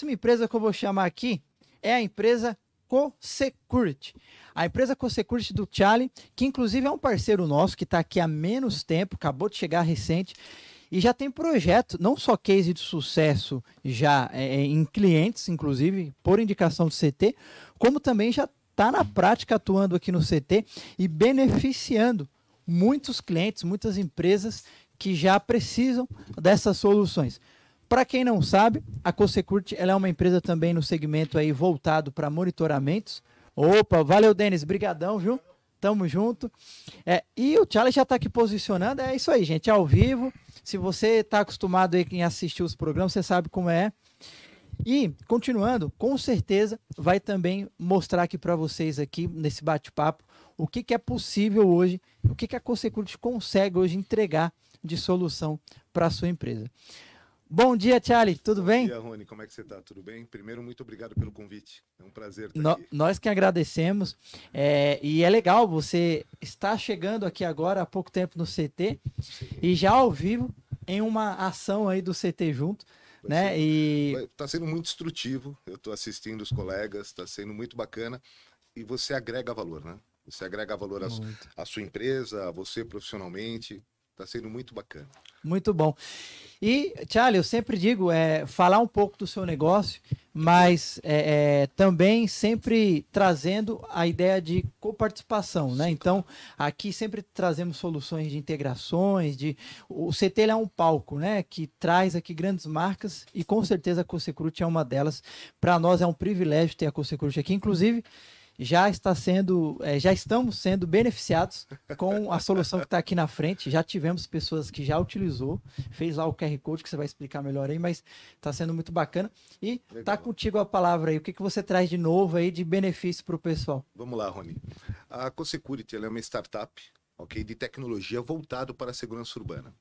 próxima empresa que eu vou chamar aqui é a empresa CoSecurity. A empresa CoSecurity do Charlie, que inclusive é um parceiro nosso, que está aqui há menos tempo, acabou de chegar recente, e já tem projeto, não só case de sucesso já é, é em clientes, inclusive, por indicação do CT, como também já está na prática atuando aqui no CT e beneficiando muitos clientes, muitas empresas que já precisam dessas soluções. Para quem não sabe, a Cosecurt é uma empresa também no segmento aí voltado para monitoramentos. Opa, valeu, Denis, brigadão, viu? Tamo junto. É, e o Charles já está aqui posicionando. É isso aí, gente, é ao vivo. Se você está acostumado aí quem assistiu os programas, você sabe como é. E continuando, com certeza vai também mostrar aqui para vocês aqui nesse bate-papo o que, que, é possível hoje, o que, que a Consecurit consegue hoje entregar de solução para sua empresa. Bom dia, Charlie. Tudo Bom bem? Bom dia, Rony. Como é que você está? Tudo bem? Primeiro, muito obrigado pelo convite. É um prazer estar no, aqui. Nós que agradecemos. É, e é legal, você está chegando aqui agora há pouco tempo no CT Sim. e já ao vivo em uma ação aí do CT junto. né? Ser, e está sendo muito instrutivo. Eu estou assistindo os colegas, está sendo muito bacana. E você agrega valor, né? Você agrega valor à sua empresa, a você profissionalmente, Está sendo muito bacana. Muito bom. E, Charlie, eu sempre digo, é, falar um pouco do seu negócio, mas é, é, também sempre trazendo a ideia de coparticipação, né? Então, aqui sempre trazemos soluções de integrações, de o CT é um palco, né? Que traz aqui grandes marcas e com certeza a Cosecrute é uma delas. Para nós é um privilégio ter a Cosecrute aqui, inclusive já está sendo, é, já estamos sendo beneficiados com a solução que está aqui na frente. Já tivemos pessoas que já utilizou, fez lá o QR Code que você vai explicar melhor aí, mas está sendo muito bacana. E está contigo a palavra aí. O que, que você traz de novo aí de benefício para o pessoal? Vamos lá, Rony. A Consecurity é uma startup okay, de tecnologia voltado para a segurança urbana.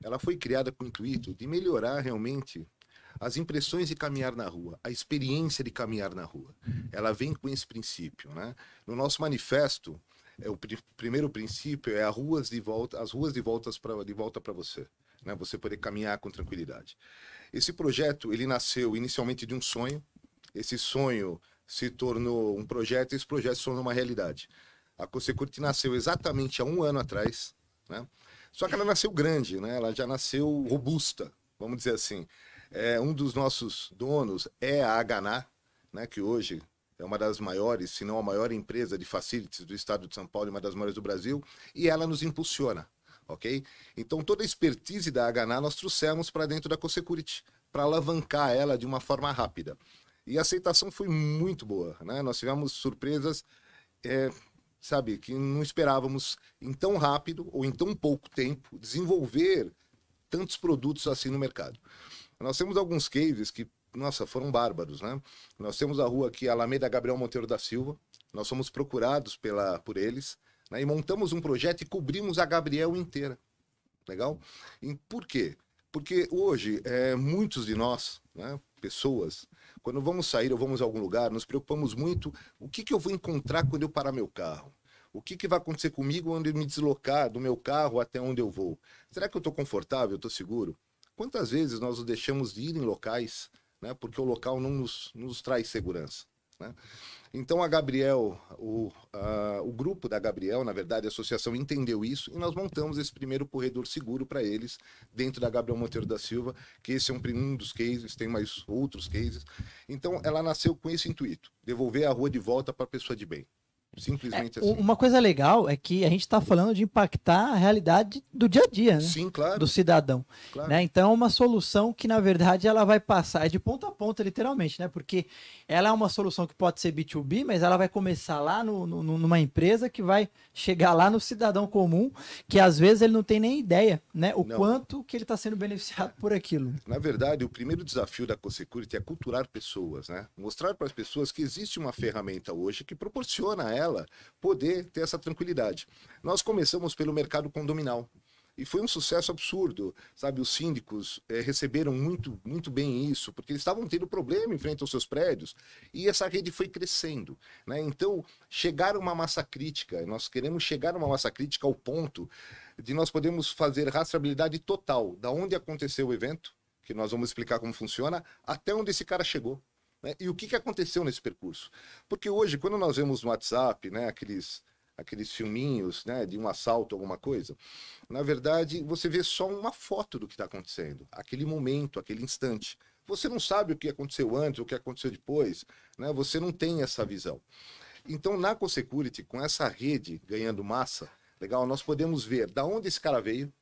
Ela foi criada com o intuito de melhorar realmente as impressões de caminhar na rua, a experiência de caminhar na rua, uhum. ela vem com esse princípio, né? No nosso manifesto, é o pr primeiro princípio é as ruas de volta, as ruas de voltas para de volta para você, né? Você poder caminhar com tranquilidade. Esse projeto, ele nasceu inicialmente de um sonho. Esse sonho se tornou um projeto e esse projeto se tornou uma realidade. A Consecurte nasceu exatamente há um ano atrás, né? Só que ela nasceu grande, né? Ela já nasceu robusta, vamos dizer assim. É, um dos nossos donos é a Haganá, né, que hoje é uma das maiores, se não a maior empresa de facilities do estado de São Paulo e uma das maiores do Brasil, e ela nos impulsiona, ok? Então toda a expertise da Haganá nós trouxemos para dentro da Cosecurity, para alavancar ela de uma forma rápida. E a aceitação foi muito boa, né? Nós tivemos surpresas, é, sabe, que não esperávamos em tão rápido ou em tão pouco tempo desenvolver tantos produtos assim no mercado. Nós temos alguns caves que, nossa, foram bárbaros, né? Nós temos a rua aqui, Alameda Gabriel Monteiro da Silva. Nós somos procurados pela, por eles né? e montamos um projeto e cobrimos a Gabriel inteira. Legal? E por quê? Porque hoje, é, muitos de nós, né, pessoas, quando vamos sair ou vamos a algum lugar, nos preocupamos muito o que, que eu vou encontrar quando eu parar meu carro. O que, que vai acontecer comigo quando eu me deslocar do meu carro até onde eu vou? Será que eu estou confortável? Estou seguro? Quantas vezes nós os deixamos de ir em locais, né? Porque o local não nos, nos traz segurança, né? Então a Gabriel, o, o grupo da Gabriel, na verdade a associação entendeu isso e nós montamos esse primeiro corredor seguro para eles dentro da Gabriel Monteiro da Silva, que esse é um, um dos cases, tem mais outros cases. Então ela nasceu com esse intuito, devolver a rua de volta para a pessoa de bem. Simplesmente é, assim. Uma coisa legal é que a gente está falando de impactar a realidade do dia a dia, né? Sim, claro. Do cidadão. Claro. Né? Então é uma solução que, na verdade, ela vai passar é de ponta a ponta, literalmente, né? Porque ela é uma solução que pode ser B2B, mas ela vai começar lá no, no, numa empresa que vai chegar lá no cidadão comum, que às vezes ele não tem nem ideia, né? O não. quanto que ele está sendo beneficiado por aquilo. Na verdade, o primeiro desafio da Cosecurity é culturar pessoas, né? Mostrar para as pessoas que existe uma ferramenta hoje que proporciona a ela poder ter essa tranquilidade. Nós começamos pelo mercado condominal. E foi um sucesso absurdo, sabe? Os síndicos é, receberam muito, muito bem isso, porque eles estavam tendo problema em frente aos seus prédios e essa rede foi crescendo, né? Então, chegar a uma massa crítica, nós queremos chegar a uma massa crítica ao ponto de nós podemos fazer rastreabilidade total da onde aconteceu o evento, que nós vamos explicar como funciona, até onde esse cara chegou. Né? E o que, que aconteceu nesse percurso? Porque hoje, quando nós vemos no WhatsApp, né, aqueles, aqueles filminhos né, de um assalto, alguma coisa, na verdade, você vê só uma foto do que está acontecendo, aquele momento, aquele instante. Você não sabe o que aconteceu antes, o que aconteceu depois, né? você não tem essa visão. Então, na CoSecurity, com essa rede ganhando massa, legal, nós podemos ver da onde esse cara veio,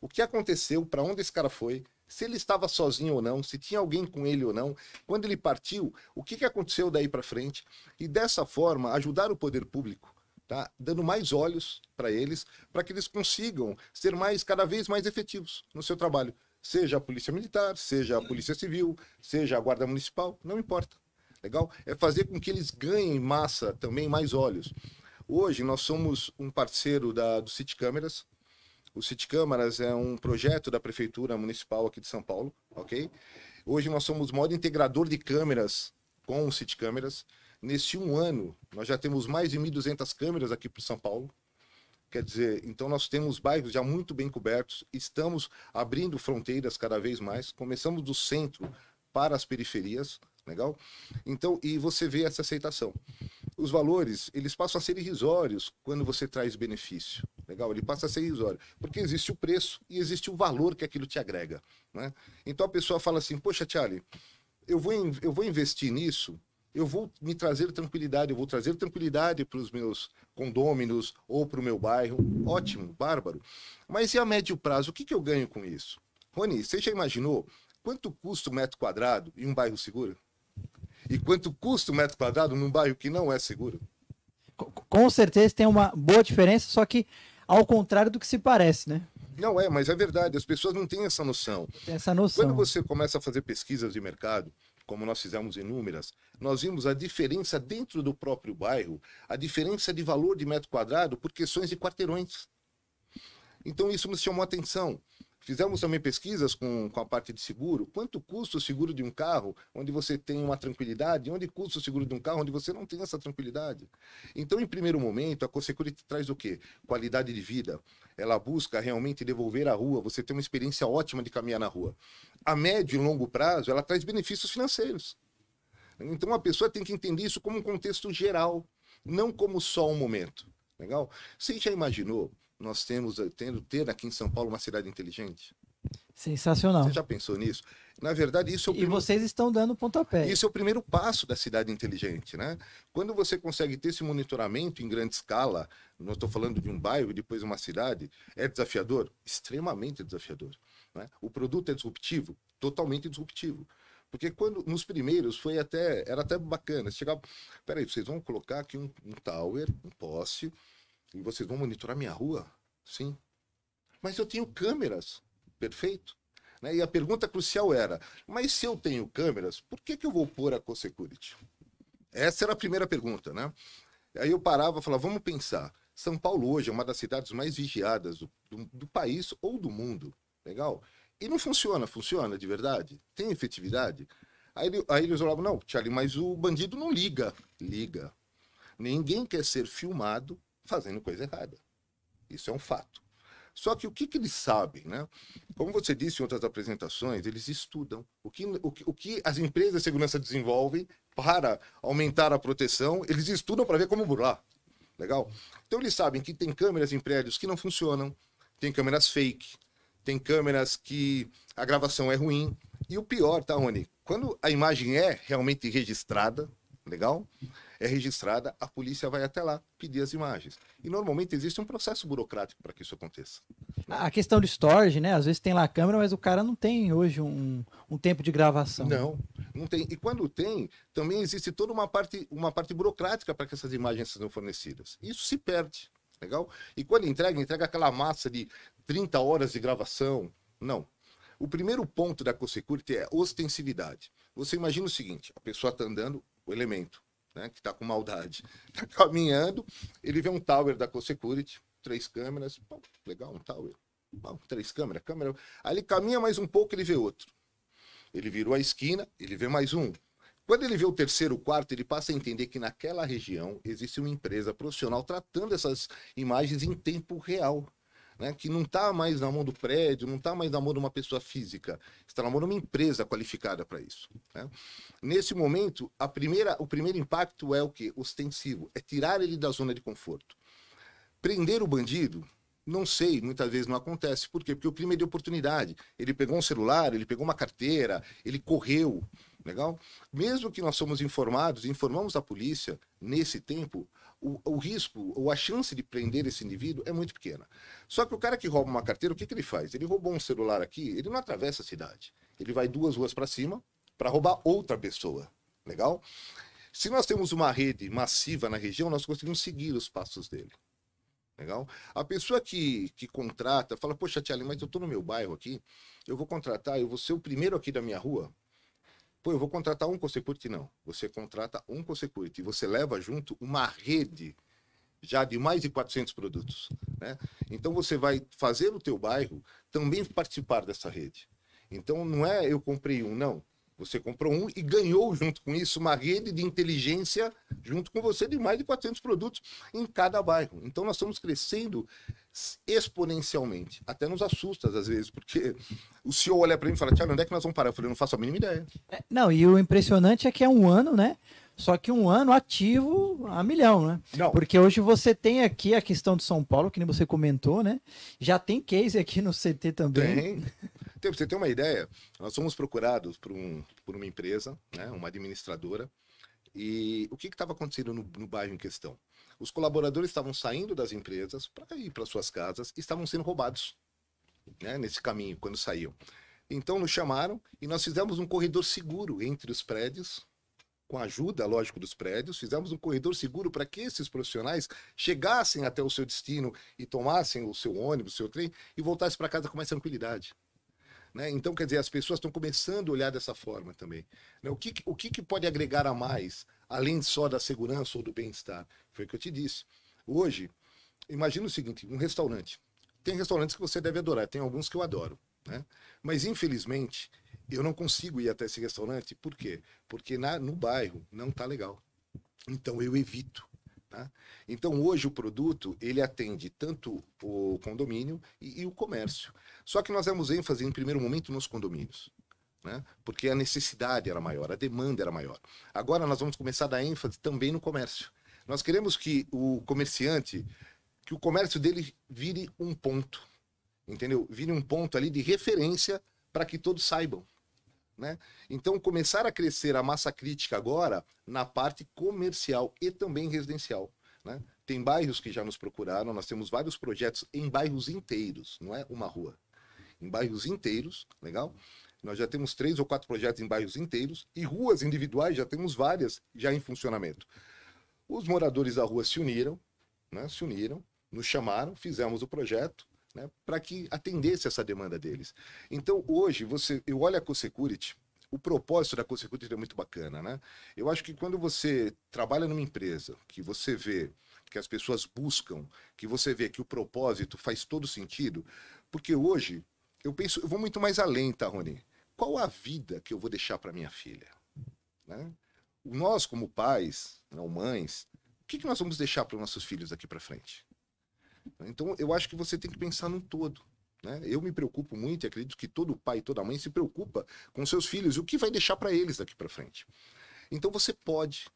o que aconteceu, para onde esse cara foi, se ele estava sozinho ou não, se tinha alguém com ele ou não, quando ele partiu, o que, que aconteceu daí para frente, e dessa forma ajudar o poder público, tá? dando mais olhos para eles, para que eles consigam ser mais cada vez mais efetivos no seu trabalho, seja a Polícia Militar, seja a Polícia Civil, seja a Guarda Municipal, não importa. Legal? É fazer com que eles ganhem massa também mais olhos. Hoje nós somos um parceiro da, do City Câmeras, o City Câmaras é um projeto da Prefeitura Municipal aqui de São Paulo, ok? Hoje nós somos o maior integrador de câmeras com o City Câmeras. Neste um ano, nós já temos mais de 1.200 câmeras aqui para São Paulo. Quer dizer, então nós temos bairros já muito bem cobertos, estamos abrindo fronteiras cada vez mais. Começamos do centro para as periferias, Legal? Então, e você vê essa aceitação. Os valores, eles passam a ser irrisórios quando você traz benefício. Legal? Ele passa a ser irrisório. Porque existe o preço e existe o valor que aquilo te agrega. Né? Então a pessoa fala assim: Poxa, Charlie, eu vou, eu vou investir nisso, eu vou me trazer tranquilidade, eu vou trazer tranquilidade para os meus condôminos ou para o meu bairro. Ótimo, bárbaro. Mas e a médio prazo? O que, que eu ganho com isso? Rony, você já imaginou quanto custa um metro quadrado em um bairro seguro? e quanto custa um metro quadrado num bairro que não é seguro? Com certeza tem uma boa diferença, só que ao contrário do que se parece, né? Não é, mas é verdade. As pessoas não têm essa noção. Tem essa noção. Quando você começa a fazer pesquisas de mercado, como nós fizemos inúmeras, nós vimos a diferença dentro do próprio bairro, a diferença de valor de metro quadrado por questões de quarteirões. Então isso nos chamou atenção. Fizemos também pesquisas com, com a parte de seguro. Quanto custa o seguro de um carro onde você tem uma tranquilidade? Onde custa o seguro de um carro onde você não tem essa tranquilidade? Então, em primeiro momento, a Cosecurity traz o quê? Qualidade de vida. Ela busca realmente devolver a rua, você tem uma experiência ótima de caminhar na rua. A médio e longo prazo, ela traz benefícios financeiros. Então, a pessoa tem que entender isso como um contexto geral, não como só um momento. Legal? Você já imaginou nós temos eh, tendo ter aqui em São Paulo uma cidade inteligente? Sensacional. Você já pensou nisso? Na verdade, isso é o primeiro... E vocês estão dando pontapé. Isso é o primeiro passo da cidade inteligente, né? Quando você consegue ter esse monitoramento em grande escala, não estou falando de um bairro e depois uma cidade, é desafiador? Extremamente desafiador. Né? O produto é disruptivo? Totalmente disruptivo. Porque quando nos primeiros foi até era até bacana, chegava, peraí, vocês vão colocar aqui um, um tower, um poste, e vocês vão monitorar minha rua? Sim. Mas eu tenho câmeras. Perfeito. Né? E a pergunta crucial era: mas se eu tenho câmeras, por que, que eu vou pôr a CoSecurity? Essa era a primeira pergunta, né? Aí eu parava e falava: vamos pensar. São Paulo hoje é uma das cidades mais vigiadas do, do, do país ou do mundo. Legal? E não funciona, funciona de verdade? Tem efetividade? Aí, aí eles falavam: não, Charlie, mas o bandido não liga. Liga. Ninguém quer ser filmado fazendo coisa errada. Isso é um fato. Só que o que, que eles sabem, né? Como você disse em outras apresentações, eles estudam o que, o que, o que as empresas de segurança desenvolvem para aumentar a proteção, eles estudam para ver como burlar. Legal? Então eles sabem que tem câmeras em prédios que não funcionam, tem câmeras fake, tem câmeras que a gravação é ruim. E o pior, tá, Rony? Quando a imagem é realmente registrada, legal? é registrada, a polícia vai até lá pedir as imagens. E normalmente existe um processo burocrático para que isso aconteça. A questão do storage, né? Às vezes tem lá a câmera, mas o cara não tem hoje um, um tempo de gravação. Não, não tem. E quando tem, também existe toda uma parte, uma parte burocrática para que essas imagens sejam fornecidas. Isso se perde. Legal? E quando entrega, entrega aquela massa de 30 horas de gravação. Não. O primeiro ponto da co é ostensividade. Você imagina o seguinte: a pessoa está andando, o elemento, né, que está com maldade, está caminhando, ele vê um tower da CoSecurity, três câmeras, legal, um tower, três câmeras, câmera. Aí ele caminha mais um pouco, ele vê outro. Ele virou a esquina, ele vê mais um. Quando ele vê o terceiro, o quarto, ele passa a entender que naquela região existe uma empresa profissional tratando essas imagens em tempo real né, que não está mais na mão do prédio, não está mais na mão de uma pessoa física, está na mão de uma empresa qualificada para isso. Né? Nesse momento, a primeira, o primeiro impacto é o que? Ostensivo, é tirar ele da zona de conforto. Prender o bandido não sei, muitas vezes não acontece. Por quê? Porque o crime é de oportunidade. Ele pegou um celular, ele pegou uma carteira, ele correu. Legal? Mesmo que nós somos informados, informamos a polícia, nesse tempo, o, o, risco ou a chance de prender esse indivíduo é muito pequena. Só que o cara que rouba uma carteira, o que, que ele faz? Ele roubou um celular aqui, ele não atravessa a cidade. Ele vai duas ruas para cima para roubar outra pessoa. Legal? Se nós temos uma rede massiva na região, nós conseguimos seguir os passos dele. Legal? A pessoa que, que contrata fala, poxa, Tiago, mas eu estou no meu bairro aqui, eu vou contratar, eu vou ser o primeiro aqui da minha rua, Pô, eu vou contratar um Cosecurity? Não. Você contrata um Cosecurity e você leva junto uma rede já de mais de 400 produtos. Né? Então você vai fazer o teu bairro também participar dessa rede. Então não é eu comprei um, não. Você comprou um e ganhou, junto com isso, uma rede de inteligência, junto com você, de mais de 400 produtos em cada bairro. Então, nós estamos crescendo exponencialmente. Até nos assusta, às vezes, porque o senhor olha para mim e fala: Tiago, onde é que nós vamos parar? Eu falei: não faço a mínima ideia. É, não, e o impressionante é que é um ano, né? Só que um ano ativo a milhão, né? Não. Porque hoje você tem aqui a questão de São Paulo, que nem você comentou, né? Já tem case aqui no CT também. Tem. Então, você ter uma ideia, nós fomos procurados por, um, por uma empresa, né, uma administradora, e o que estava acontecendo no, no bairro em questão? Os colaboradores estavam saindo das empresas para ir para suas casas e estavam sendo roubados né, nesse caminho, quando saíam. Então nos chamaram e nós fizemos um corredor seguro entre os prédios, com a ajuda, lógico, dos prédios, fizemos um corredor seguro para que esses profissionais chegassem até o seu destino e tomassem o seu ônibus, o seu trem e voltassem para casa com mais tranquilidade. Né? Então, quer dizer, as pessoas estão começando a olhar dessa forma também. Né? O, que, o que, que pode agregar a mais, além só da segurança ou do bem-estar? Foi o que eu te disse. Hoje, imagina o seguinte: um restaurante. Tem restaurantes que você deve adorar, tem alguns que eu adoro. Né? Mas, infelizmente, eu não consigo ir até esse restaurante. Por quê? Porque na, no bairro não tá legal. Então, eu evito. Tá? Então hoje o produto ele atende tanto o condomínio e, e o comércio. Só que nós demos ênfase, em primeiro momento, nos condomínios. Né? Porque a necessidade era maior, a demanda era maior. Agora nós vamos começar a dar ênfase também no comércio. Nós queremos que o comerciante, que o comércio dele vire um ponto, entendeu? Vire um ponto ali de referência para que todos saibam. Né? Então, começar a crescer a massa crítica agora na parte comercial e também residencial. Né? Tem bairros que já nos procuraram, nós temos vários projetos em bairros inteiros, não é uma rua em bairros inteiros, legal? Nós já temos três ou quatro projetos em bairros inteiros e ruas individuais já temos várias já em funcionamento. Os moradores da rua se uniram, né, se uniram, nos chamaram, fizemos o projeto né, para que atendesse essa demanda deles. Então, hoje, você, eu olho a CoSecurity, o propósito da CoSecurity é muito bacana. Né? Eu acho que quando você trabalha numa empresa, que você vê que as pessoas buscam, que você vê que o propósito faz todo sentido, porque hoje eu penso, eu vou muito mais além, tá, Rony? Qual a vida que eu vou deixar para minha filha? Né? Nós, como pais, não né, mães, o que, que nós vamos deixar para nossos filhos daqui para frente? Então, eu acho que você tem que pensar num todo. Né? Eu me preocupo muito e acredito que todo pai e toda mãe se preocupa com seus filhos e o que vai deixar para eles daqui para frente. Então, você pode,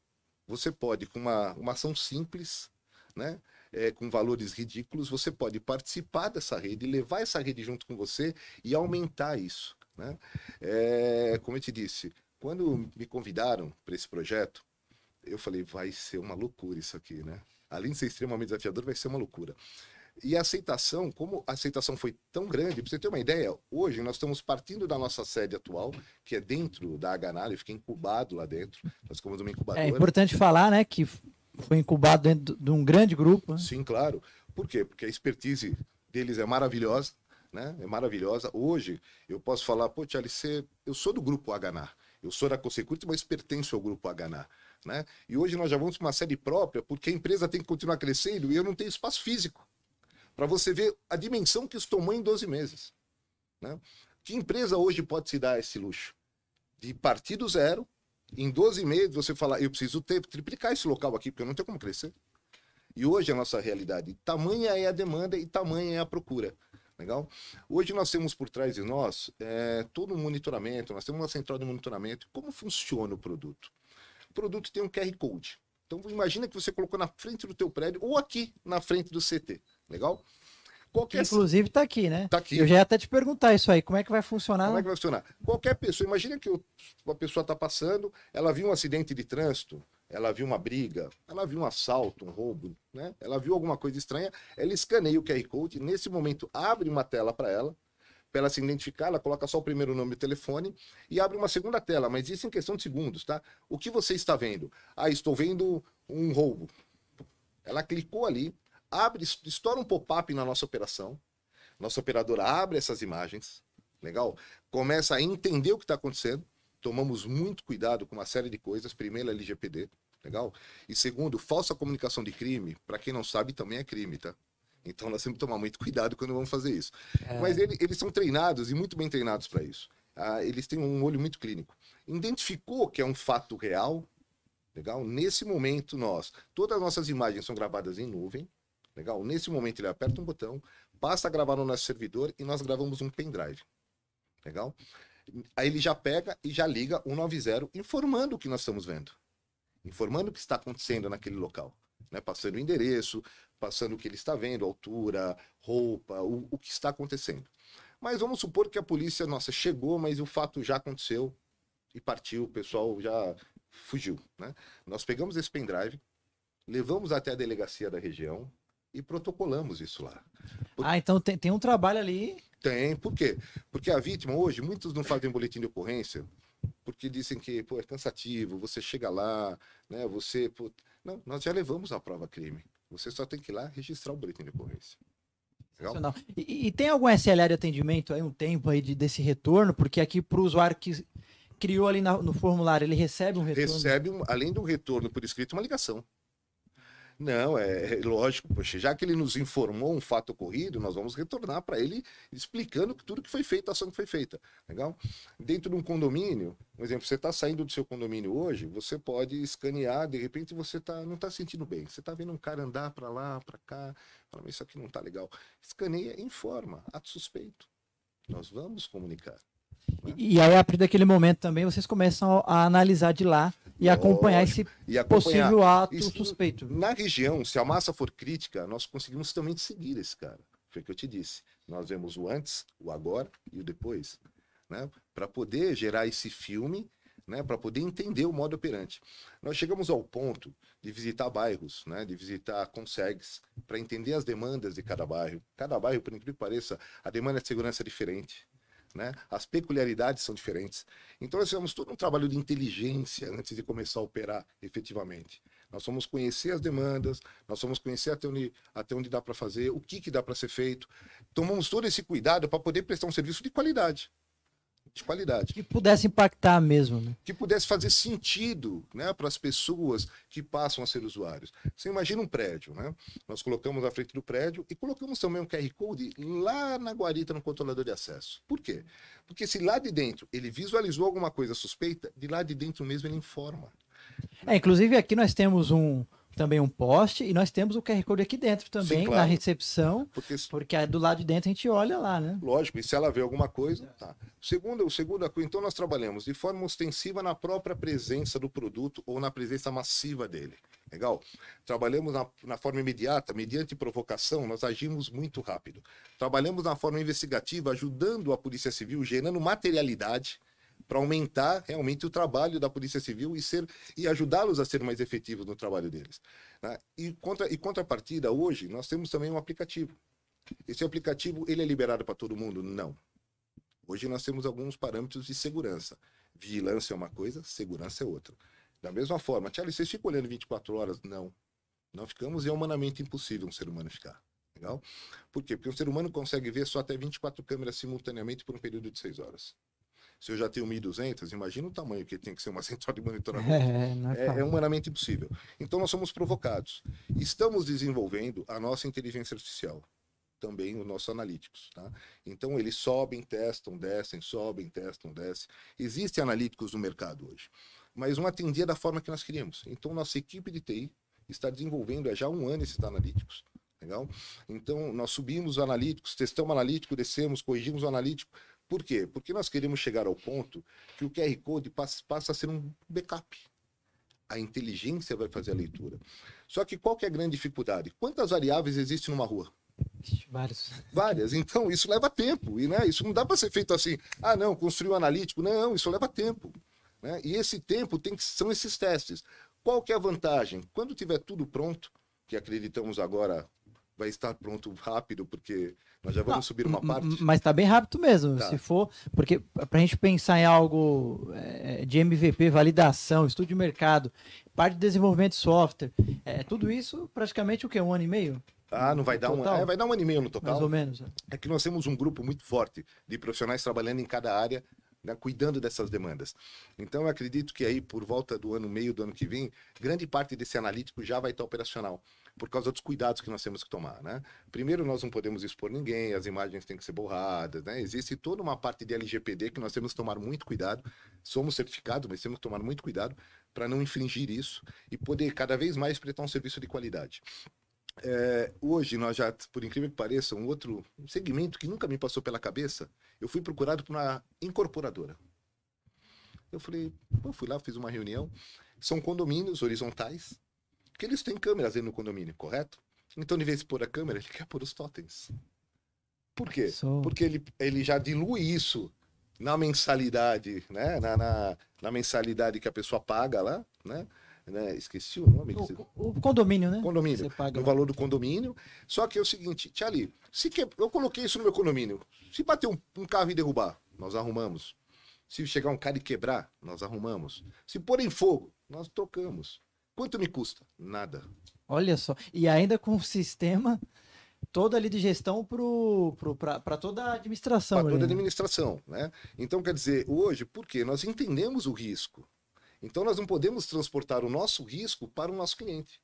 você pode, com uma, uma ação simples, né? é, com valores ridículos, você pode participar dessa rede, levar essa rede junto com você e aumentar isso. Né? É, como eu te disse, quando me convidaram para esse projeto, eu falei, vai ser uma loucura isso aqui, né? Além de ser extremamente desafiador, vai ser uma loucura. E a aceitação, como a aceitação foi tão grande, para você ter uma ideia, hoje nós estamos partindo da nossa sede atual, que é dentro da Aganal, fica incubado lá dentro. Nós ficamos é incubadora. É importante falar, né, que foi incubado dentro de um grande grupo. Né? Sim, claro. Por quê? Porque a expertise deles é maravilhosa, né? É maravilhosa. Hoje eu posso falar, pô, você... eu sou do grupo Haganá. Eu sou da Consecurte, mas pertenço ao grupo Haganá. Né? E hoje nós já vamos para uma série própria, porque a empresa tem que continuar crescendo e eu não tenho espaço físico. Para você ver a dimensão que isso tomou em 12 meses. Né? Que empresa hoje pode se dar esse luxo? De partir do zero, em 12 meses você fala, eu preciso ter, triplicar esse local aqui, porque eu não tenho como crescer. E hoje é a nossa realidade, tamanha é a demanda e tamanha é a procura. Legal? Hoje nós temos por trás de nós é, todo o um monitoramento, nós temos uma central de monitoramento. Como funciona o produto? O produto tem um QR Code. Então imagina que você colocou na frente do teu prédio ou aqui na frente do CT. Legal? Qualquer... Que, inclusive está aqui, né? Está aqui. Eu já ia até te perguntar isso aí, como é que vai funcionar? Como é que vai funcionar? Qualquer pessoa, imagina que uma pessoa está passando, ela viu um acidente de trânsito, ela viu uma briga, ela viu um assalto, um roubo, né? Ela viu alguma coisa estranha, ela escaneia o QR Code, nesse momento abre uma tela para ela, para ela se identificar, ela coloca só o primeiro nome e telefone e abre uma segunda tela, mas isso em questão de segundos, tá? O que você está vendo? Ah, estou vendo um roubo. Ela clicou ali, abre, estoura um pop-up na nossa operação. Nossa operadora abre essas imagens, legal? Começa a entender o que está acontecendo. Tomamos muito cuidado com uma série de coisas. Primeiro, a LGPD, legal? E segundo, falsa comunicação de crime, para quem não sabe, também é crime, tá? Então nós temos que tomar muito cuidado quando vamos fazer isso. É. Mas ele, eles são treinados e muito bem treinados para isso. Ah, eles têm um olho muito clínico. Identificou que é um fato real, legal? Nesse momento, nós, todas as nossas imagens são gravadas em nuvem, Legal? Nesse momento ele aperta um botão, passa a gravar no nosso servidor e nós gravamos um pendrive. Legal? Aí ele já pega e já liga o 90 informando o que nós estamos vendo. Informando o que está acontecendo naquele local. Né? Passando o endereço, passando o que ele está vendo, altura, roupa, o, o que está acontecendo. Mas vamos supor que a polícia, nossa, chegou, mas o fato já aconteceu e partiu, o pessoal já fugiu. Né? Nós pegamos esse pendrive, levamos até a delegacia da região, e protocolamos isso lá. Ah, então tem, tem um trabalho ali. Tem, por quê? Porque a vítima hoje, muitos não fazem boletim de ocorrência porque dizem que pô, é cansativo, você chega lá, né? Você. Pô... Não, nós já levamos a prova crime. Você só tem que ir lá registrar o boletim de ocorrência. Legal? E, e tem algum SLA de atendimento aí, um tempo aí de, desse retorno? Porque aqui para o usuário que criou ali na, no formulário, ele recebe um retorno? Recebe, um, além do retorno por escrito, uma ligação. Não, é, é, lógico, poxa, já que ele nos informou um fato ocorrido, nós vamos retornar para ele explicando que tudo que foi feito, a ação que foi feita. Legal? Dentro de um condomínio, por exemplo, você está saindo do seu condomínio hoje, você pode escanear, de repente você tá, não está sentindo bem, você está vendo um cara andar para lá, para cá, fala, isso aqui não está legal. Escaneia, informa, ato suspeito. Nós vamos comunicar. E, e, aí, a partir daquele momento também, vocês começam a, a analisar de lá e acompanhar esse e acompanhar. possível ato Isso, suspeito. Na região, se a massa for crítica, nós conseguimos também seguir esse cara. Foi o que eu te disse. Nós vemos o antes, o agora e o depois, né? Para poder gerar esse filme, né? Para poder entender o modo operante. Nós chegamos ao ponto de visitar bairros, né? De visitar consegues para entender as demandas de cada bairro. Cada bairro, por incrível que pareça, a demanda de segurança é diferente né? As peculiaridades são diferentes. Então nós fizemos todo um trabalho de inteligência antes de começar a operar efetivamente. Nós vamos conhecer as demandas, nós vamos conhecer até onde, até onde dá para fazer, o que, que dá para ser feito. Tomamos todo esse cuidado para poder prestar um serviço de qualidade de qualidade. Que pudesse impactar mesmo, né? Que pudesse fazer sentido né, para as pessoas que passam a ser usuários. Você imagina um prédio, né? Nós colocamos à frente do prédio e colocamos também um QR Code lá na guarita, no controlador de acesso. Por quê? Porque se lá de dentro ele visualizou alguma coisa suspeita, de lá de dentro mesmo ele informa. É, inclusive aqui nós temos um, também um poste e nós temos o QR Code aqui dentro também, Sim, claro. na recepção, porque, porque é do lado de dentro a gente olha lá, né? Lógico, e se ela vê alguma coisa, é. tá. Segunda, o segundo, é então nós trabalhamos de forma ostensiva na própria presença do produto ou na presença massiva dele. Legal? Trabalhamos na, na, forma imediata, mediante provocação, nós agimos muito rápido. Trabalhamos na forma investigativa, ajudando a Polícia Civil, gerando materialidade, para aumentar realmente o trabalho da Polícia Civil e ser e ajudá-los a ser mais efetivos no trabalho deles. Né? E contra e contrapartida hoje nós temos também um aplicativo. Esse aplicativo ele é liberado para todo mundo? Não. Hoje nós temos alguns parâmetros de segurança. Vigilância é uma coisa, segurança é outra. Da mesma forma, Charlie, vocês ficam olhando 24 horas? Não. Não ficamos e é humanamente impossível um ser humano ficar. Legal? Por quê? Porque um ser humano consegue ver só até 24 câmeras simultaneamente por um período de 6 horas. Se eu já tenho 1.200, imagina o tamanho que tem que ser uma central de monitoramento. É, é, é, é humanamente impossível. Então, nós somos provocados. Estamos desenvolvendo a nossa inteligência artificial também os nossos analíticos. Tá? Então, eles sobem, testam, descem, sobem, testam, descem. Existem analíticos no mercado hoje, mas não atendia da forma que nós queríamos. Então, nossa equipe de TI está desenvolvendo é há já um ano esses analíticos. Legal? Então, nós subimos analíticos, testamos analítico, descemos, corrigimos o analítico, por quê? Porque nós queremos chegar ao ponto que o QR Code passa a ser um backup. A inteligência vai fazer a uhum. leitura. Só que qual que é a grande dificuldade? Quantas variáveis existem numa rua? Várias. Várias. Então, isso leva tempo. E, né, isso não dá para ser feito assim, ah, não, construir um analítico. Não, isso leva tempo. Né? E esse tempo tem que são esses testes. Qual que é a vantagem? Quando tiver tudo pronto, que acreditamos agora vai estar pronto rápido, porque nós já vamos não, subir uma parte. Mas tá bem rápido mesmo, tá. se for, porque para a gente pensar em algo é, de MVP, validação, estudo de mercado, parte de desenvolvimento de software, é, tudo isso praticamente o que? Um ano e meio? Ah, não vai dar um, é, vai dar um ano e meio no total. Mais ou menos. É. é que nós temos um grupo muito forte de profissionais trabalhando em cada área né, cuidando dessas demandas. Então, eu acredito que aí, por volta do ano meio do ano que vem, grande parte desse analítico já vai estar operacional por causa dos cuidados que nós temos que tomar, né? Primeiro, nós não podemos expor ninguém, as imagens têm que ser borradas, né? Existe toda uma parte de LGPD que nós temos que tomar muito cuidado. Somos certificados, mas temos que tomar muito cuidado para não infringir isso e poder cada vez mais prestar um serviço de qualidade. É, hoje nós já, por incrível que pareça, um outro segmento que nunca me passou pela cabeça, eu fui procurado por uma incorporadora. Eu falei, eu fui lá, fiz uma reunião. São condomínios horizontais, que eles têm câmeras aí no condomínio, correto? Então, em vez de pôr a câmera, ele quer pôr os totens. Por quê? So... Porque ele, ele já dilui isso na mensalidade, né? Na, na, na mensalidade que a pessoa paga lá, né? né? Esqueci o nome. O, você... o condomínio, né? Condomínio. Você paga o valor do condomínio. Só que é o seguinte, Tiali, se que... eu coloquei isso no meu condomínio. Se bater um, um carro e derrubar, nós arrumamos. Se chegar um cara e quebrar, nós arrumamos. Se pôr em fogo, nós trocamos. Quanto me custa? Nada. Olha só. E ainda com o sistema todo ali de gestão para toda a administração. Para toda a né? administração, né? Então, quer dizer, hoje, por quê? Nós entendemos o risco. Então nós não podemos transportar o nosso risco para o nosso cliente.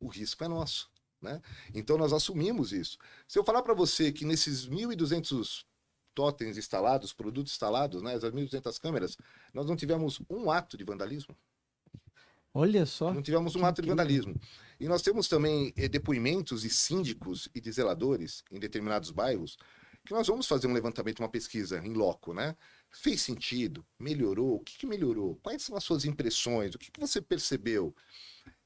O risco é nosso. Né? Então nós assumimos isso. Se eu falar para você que nesses 1.200 totens instalados, produtos instalados, né, as 1.200 câmeras, nós não tivemos um ato de vandalismo. Olha só. Não tivemos um ato de vandalismo. E nós temos também eh, depoimentos e síndicos e de zeladores em determinados bairros que nós vamos fazer um levantamento, uma pesquisa em loco, né? Fez sentido? Melhorou? O que, que melhorou? Quais são as suas impressões? O que, que você percebeu?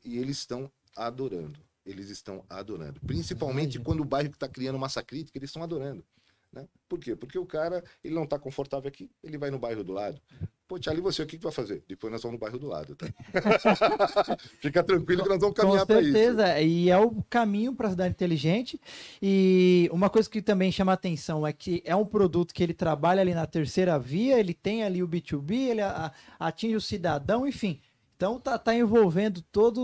E eles estão adorando. Eles estão adorando. Principalmente quando o bairro que está criando massa crítica, eles estão adorando. Né? Por quê? Porque o cara ele não está confortável aqui, ele vai no bairro do lado. Pô, ali você, o que, que vai fazer? Depois nós vamos no bairro do lado, tá? Fica tranquilo que nós vamos caminhar para isso. Com certeza, e é o caminho para a cidade inteligente. E uma coisa que também chama atenção é que é um produto que ele trabalha ali na terceira via, ele tem ali o B2B, ele atinge o cidadão, enfim. Então tá, tá envolvendo todos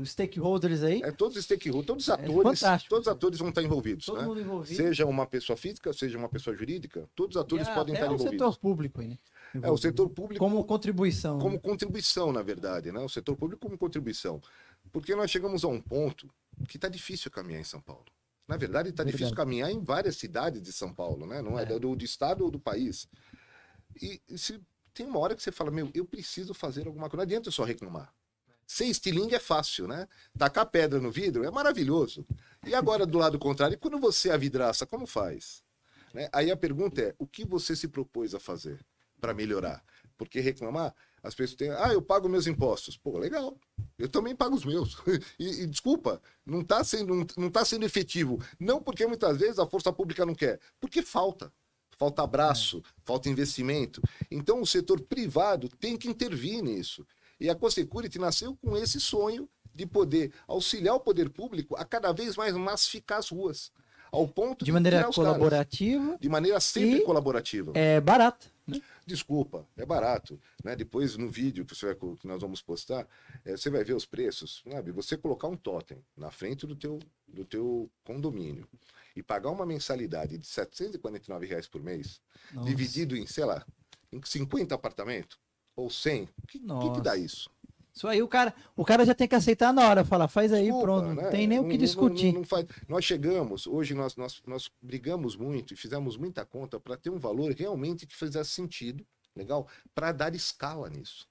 os stakeholders aí. É, todos os stakeholders, todos os é atores, é todos os atores vão estar tá envolvidos. Todo né? mundo envolvido. Seja uma pessoa física, seja uma pessoa jurídica, todos os atores podem estar tá envolvidos. É o setor público, né? É, o setor público. Como contribuição. Como né? contribuição, na verdade, né? O setor público como contribuição. Porque nós chegamos a um ponto que está difícil caminhar em São Paulo. Na verdade, está é difícil caminhar em várias cidades de São Paulo, né? Não é, é. Do, do, estado ou do país. E, e se, tem uma hora que você fala, meu, eu preciso fazer alguma coisa. Não adianta eu só reclamar. Ser estilingue é fácil, né? Tacar pedra no vidro é maravilhoso. E agora, do lado contrário, quando você é a vidraça, como faz? Né? Aí a pergunta é: o que você se propôs a fazer? para melhorar. Porque reclamar, as pessoas têm, ah, eu pago meus impostos. Pô, legal. Eu também pago os meus. E, e, desculpa, não está sendo, não tá sendo efetivo. Não porque muitas vezes a força pública não quer, porque falta. Falta abraço, é. falta investimento. Então o setor privado tem que intervir nisso. E a Cosecurity nasceu com esse sonho de poder auxiliar o poder público a cada vez mais massificar as ruas. Ao ponto de, de maneira colaborativa. Caras. de maneira sempre e, colaborativa. É barato. Né? desculpa, é barato. Né? Depois no vídeo que, vai, que nós vamos postar, é, você vai ver os preços. Sabe? Você colocar um totem na frente do teu, do teu condomínio e pagar uma mensalidade de 749 reais por mês, Nossa. dividido em, sei lá, em 50 apartamentos ou 100, o que, que, que dá isso? Isso aí o cara, o cara já tem que aceitar na hora, falar, faz aí, Desculpa, pronto, né? não tem nem o que discutir. Não, não, não faz... Nós chegamos, hoje nós, nós, nós brigamos muito e fizemos muita conta para ter um valor realmente que fizesse sentido, legal? Para dar escala nisso.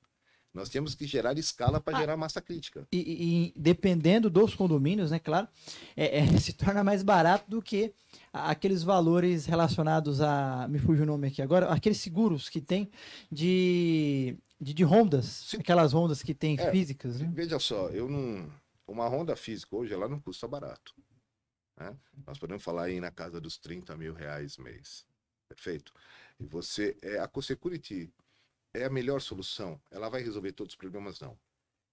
Nós temos que gerar escala para ah, gerar massa crítica. E, e, dependendo dos condomínios, né, claro, é, é, se torna mais barato do que aqueles valores relacionados a. Me fugiu o nome aqui agora, aqueles seguros que tem de de, de rondas? Sim. Aquelas rondas que tem é, físicas, né? Veja só, eu não. Uma ronda física hoje ela não custa barato. Né? Nós podemos falar aí na casa dos 30 mil reais mês. Perfeito? E você. É, a Cosecurity é a melhor solução. Ela vai resolver todos os problemas, não.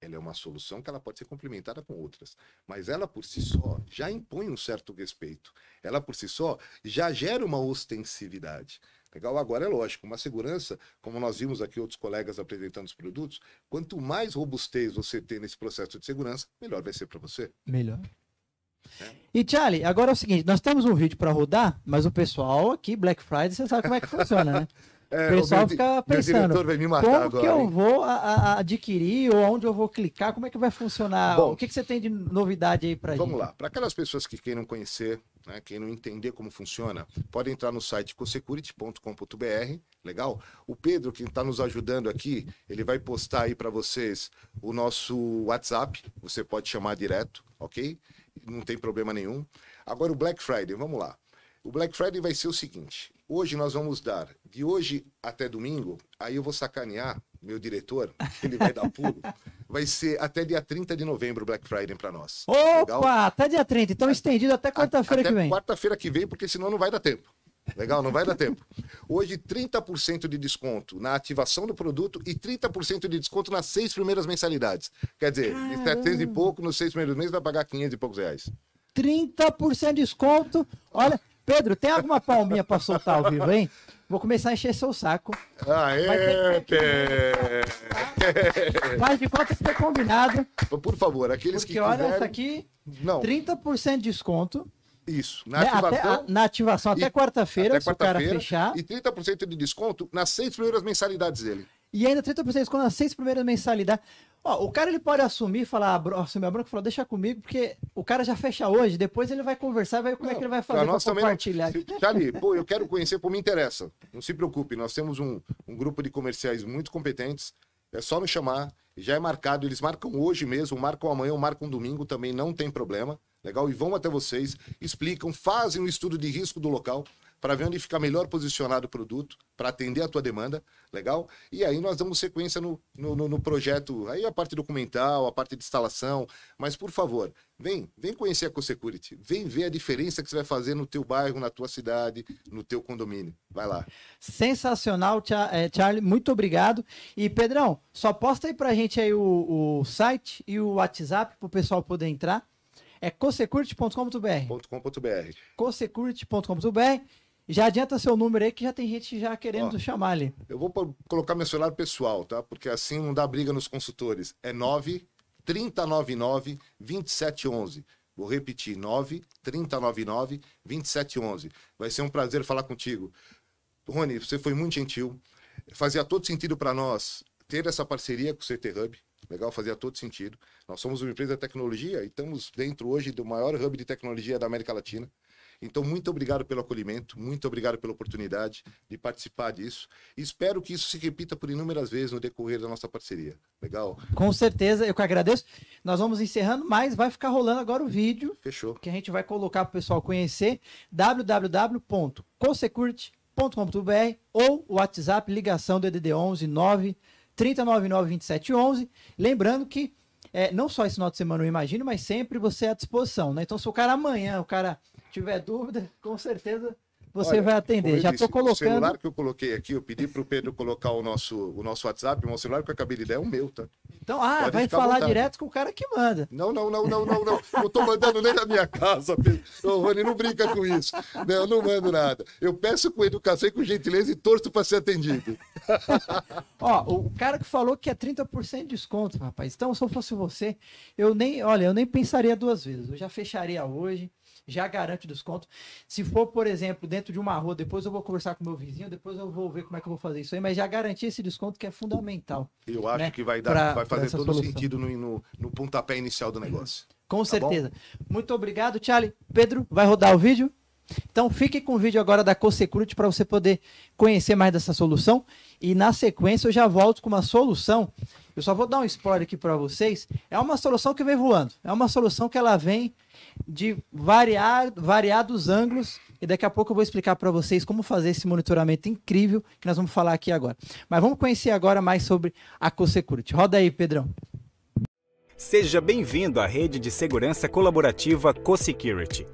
Ela é uma solução que ela pode ser complementada com outras. Mas ela por si só já impõe um certo respeito. Ela por si só já gera uma ostensividade legal agora é lógico, uma segurança, como nós vimos aqui outros colegas apresentando os produtos, quanto mais robustez você tem nesse processo de segurança, melhor vai ser para você. Melhor. É. E Charlie, agora é o seguinte, nós temos um vídeo para rodar, mas o pessoal aqui, Black Friday, você sabe como é que funciona, né? É, o pessoal meu, fica pensando, como que eu vou a, a adquirir ou aonde eu vou clicar, como é que vai funcionar? Bom, o que, que você tem de novidade aí para gente? Vamos lá, para aquelas pessoas que queiram conhecer, né, quem não entender como funciona, pode entrar no site cosecurity.com.br, legal? O Pedro, que está nos ajudando aqui, ele vai postar aí para vocês o nosso WhatsApp, você pode chamar direto, ok? Não tem problema nenhum. Agora o Black Friday, vamos lá. O Black Friday vai ser o seguinte: hoje nós vamos dar, de hoje até domingo, aí eu vou sacanear meu diretor, ele vai dar pulo. vai ser até dia 30 de novembro o Black Friday para nós. Opa, Legal? até dia 30, então estendido até quarta-feira que vem. Quarta-feira que vem, porque senão não vai dar tempo. Legal, não vai dar tempo. Hoje, 30% de desconto na ativação do produto e 30% de desconto nas seis primeiras mensalidades. Quer dizer, é Caramba. 700 e pouco, nos seis primeiros meses vai pagar 500 e poucos reais. 30% de desconto. Olha, Pedro, tem alguma palminha para soltar ao vivo, hein? Vou começar a encher seu saco. Aê, ah, Pedro! Faz de conta que foi combinado. Por favor, aqueles que quiserem... Porque olha, essa aqui, Não. 30% de desconto. Isso. Na né? ativação. Até, a, na ativação até quarta-feira, quarta o cara fechar. E 30% de desconto nas seis primeiras mensalidades dele e ainda 30% quando as seis primeiras mensalidades. Ó, o cara ele pode assumir, falar, ah, assumir a bronca e falar, deixa comigo, porque o cara já fecha hoje, depois ele vai conversar, e vai como não, é que ele vai fazer nós pra compartilhar. Não, se, tá ali, pô, eu quero conhecer, pô, me interessa. Não se preocupe, nós temos um, um grupo de comerciais muito competentes, é só me chamar, já é marcado, eles marcam hoje mesmo, marcam amanhã, ou marcam domingo também, não tem problema, legal? E vão até vocês, explicam, fazem o um estudo de risco do local, para ver onde fica melhor posicionado o produto para atender a tua demanda, legal? E aí nós damos sequência no, no, no, projeto, aí a parte documental, a parte de instalação, mas por favor, vem, vem conhecer a CoSecurity, vem ver a diferença que você vai fazer no teu bairro, na tua cidade, no teu condomínio, vai lá. Sensacional, é, Charlie, muito obrigado. E Pedrão, só posta aí para a gente aí o, o site e o WhatsApp para o pessoal poder entrar. É cosecurity.com.br. .com.br. cosecurity.com.br já adianta seu número aí que já tem gente já querendo Ó, chamar ali. Eu vou colocar meu celular pessoal, tá? Porque assim não dá briga nos consultores. É 9 3099 2711. Vou repetir, 9 3099 2711. Vai ser um prazer falar contigo. Rony, você foi muito gentil. Fazia todo sentido para nós ter essa parceria com o CT Hub. Legal, fazia todo sentido. Nós somos uma empresa de tecnologia e estamos dentro hoje do maior hub de tecnologia da América Latina. Então, muito obrigado pelo acolhimento, muito obrigado pela oportunidade de participar disso. Espero que isso se repita por inúmeras vezes no decorrer da nossa parceria. Legal? Com certeza, eu que agradeço. Nós vamos encerrando, mas vai ficar rolando agora o vídeo. Fechou. Que a gente vai colocar para o pessoal conhecer www.consecurity.com.br ou o WhatsApp ligação do EDD 11 9 3099 2711. Lembrando que é, não só esse final de semana, eu imagino, mas sempre você é à disposição, né? Então, se o cara amanhã, o cara tiver dúvida, com certeza você Olha, vai atender. Já estou colocando. O celular que eu coloquei aqui, eu pedi para o Pedro colocar o nosso, o nosso WhatsApp. O celular que eu acabei de dar é o meu, tá? Então, ah, Pode vai falar direto com o cara que manda. Não, não, não, não, não, não. Eu tô mandando nem na minha casa, Pedro. Ô, Rony, não brinca com isso. Não, eu não mando nada. Eu peço com educação e com gentileza e torço para ser atendido. Ó, o cara que falou que é 30% de desconto, rapaz. Então, se eu fosse você, eu nem, olha, eu nem pensaria duas vezes. Eu já fecharia hoje já garante desconto. Se for, por exemplo, dentro de uma rua, depois eu vou conversar com meu vizinho, depois eu vou ver como é que eu vou fazer isso aí, mas já garantir esse desconto que é fundamental. Eu acho né? que vai dar, pra, vai fazer todo solução. sentido no, no, no, pontapé inicial do negócio. Com tá certeza. Bom? Muito obrigado, Charlie. Pedro, vai rodar o vídeo? Então fique com o vídeo agora da CoSecurity para você poder conhecer mais dessa solução e na sequência eu já volto com uma solução. Eu só vou dar um spoiler aqui para vocês. É uma solução que vem voando. É uma solução que ela vem de variar, variados ângulos e daqui a pouco eu vou explicar para vocês como fazer esse monitoramento incrível que nós vamos falar aqui agora. Mas vamos conhecer agora mais sobre a CoSecurity. Roda aí, Pedrão. Seja bem-vindo à rede de segurança colaborativa CoSecurity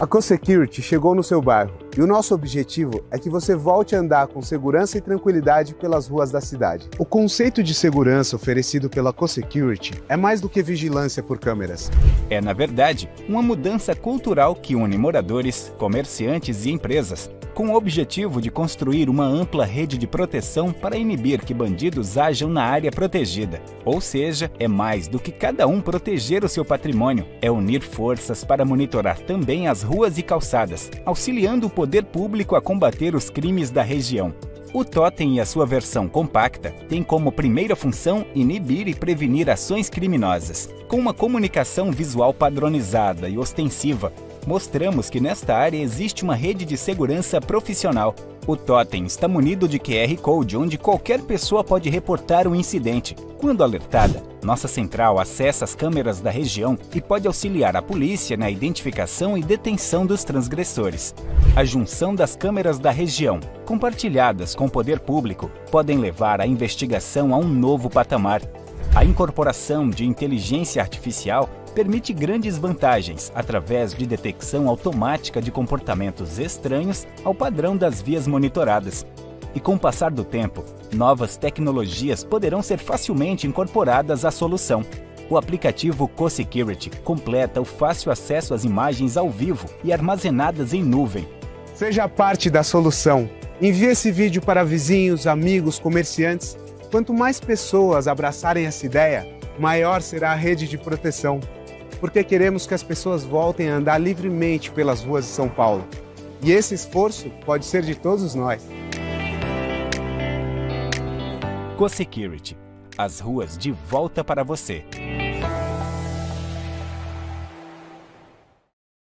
a CoSecurity chegou no seu bairro. E o nosso objetivo é que você volte a andar com segurança e tranquilidade pelas ruas da cidade. O conceito de segurança oferecido pela CoSecurity é mais do que vigilância por câmeras. É, na verdade, uma mudança cultural que une moradores, comerciantes e empresas com o objetivo de construir uma ampla rede de proteção para inibir que bandidos ajam na área protegida. Ou seja, é mais do que cada um proteger o seu patrimônio, é unir forças para monitorar também as ruas e calçadas, auxiliando o poder poder público a combater os crimes da região. O Totem e a sua versão compacta têm como primeira função inibir e prevenir ações criminosas. Com uma comunicação visual padronizada e ostensiva, mostramos que nesta área existe uma rede de segurança profissional. O totem está munido de QR Code, onde qualquer pessoa pode reportar um incidente. Quando alertada, nossa central acessa as câmeras da região e pode auxiliar a polícia na identificação e detenção dos transgressores. A junção das câmeras da região, compartilhadas com o poder público, podem levar a investigação a um novo patamar. A incorporação de inteligência artificial permite grandes vantagens através de detecção automática de comportamentos estranhos ao padrão das vias monitoradas. E com o passar do tempo, novas tecnologias poderão ser facilmente incorporadas à solução. O aplicativo CoSecurity completa o fácil acesso às imagens ao vivo e armazenadas em nuvem. Seja parte da solução. Envie esse vídeo para vizinhos, amigos, comerciantes. Quanto mais pessoas abraçarem essa ideia, maior será a rede de proteção porque queremos que as pessoas voltem a andar livremente pelas ruas de São Paulo. E esse esforço pode ser de todos nós. Co-Security, as ruas de volta para você.